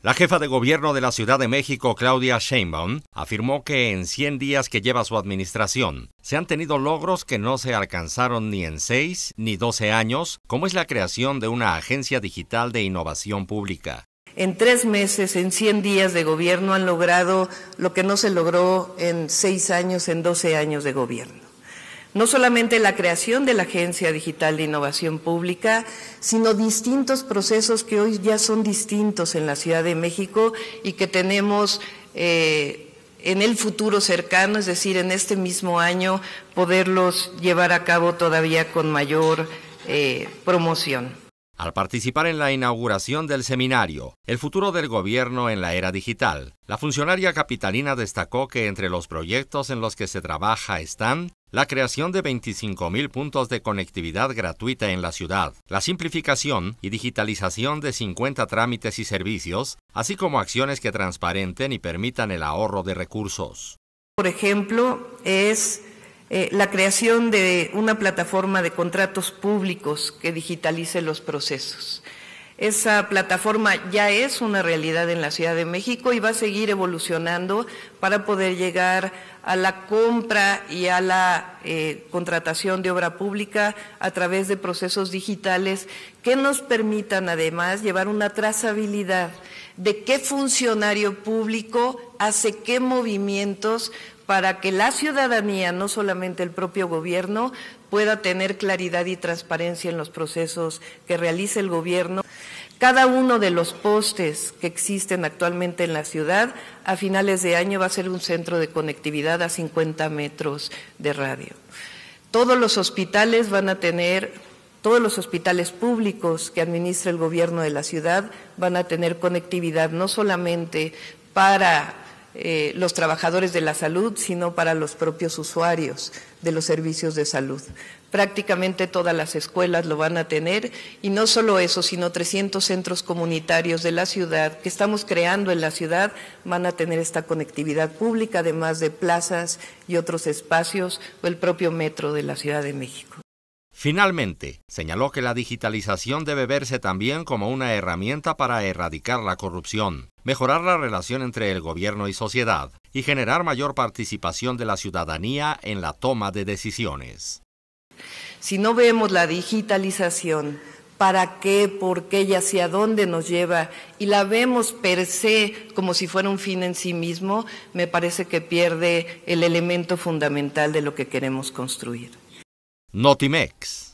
La jefa de gobierno de la Ciudad de México, Claudia Sheinbaum, afirmó que en 100 días que lleva su administración, se han tenido logros que no se alcanzaron ni en 6 ni 12 años, como es la creación de una agencia digital de innovación pública. En tres meses, en 100 días de gobierno, han logrado lo que no se logró en 6 años, en 12 años de gobierno no solamente la creación de la Agencia Digital de Innovación Pública, sino distintos procesos que hoy ya son distintos en la Ciudad de México y que tenemos eh, en el futuro cercano, es decir, en este mismo año, poderlos llevar a cabo todavía con mayor eh, promoción. Al participar en la inauguración del seminario El futuro del gobierno en la era digital, la funcionaria capitalina destacó que entre los proyectos en los que se trabaja están la creación de 25.000 puntos de conectividad gratuita en la ciudad, la simplificación y digitalización de 50 trámites y servicios, así como acciones que transparenten y permitan el ahorro de recursos. Por ejemplo, es eh, la creación de una plataforma de contratos públicos que digitalice los procesos. Esa plataforma ya es una realidad en la Ciudad de México y va a seguir evolucionando para poder llegar a la compra y a la eh, contratación de obra pública a través de procesos digitales que nos permitan además llevar una trazabilidad de qué funcionario público hace qué movimientos para que la ciudadanía, no solamente el propio gobierno, pueda tener claridad y transparencia en los procesos que realice el gobierno. Cada uno de los postes que existen actualmente en la ciudad a finales de año va a ser un centro de conectividad a 50 metros de radio. Todos los hospitales van a tener, todos los hospitales públicos que administra el gobierno de la ciudad van a tener conectividad no solamente para eh, los trabajadores de la salud, sino para los propios usuarios de los servicios de salud. Prácticamente todas las escuelas lo van a tener y no solo eso, sino 300 centros comunitarios de la ciudad que estamos creando en la ciudad van a tener esta conectividad pública, además de plazas y otros espacios o el propio metro de la Ciudad de México. Finalmente, señaló que la digitalización debe verse también como una herramienta para erradicar la corrupción, mejorar la relación entre el gobierno y sociedad y generar mayor participación de la ciudadanía en la toma de decisiones. Si no vemos la digitalización, ¿para qué, por qué y hacia dónde nos lleva? Y la vemos per se como si fuera un fin en sí mismo, me parece que pierde el elemento fundamental de lo que queremos construir. Notimex.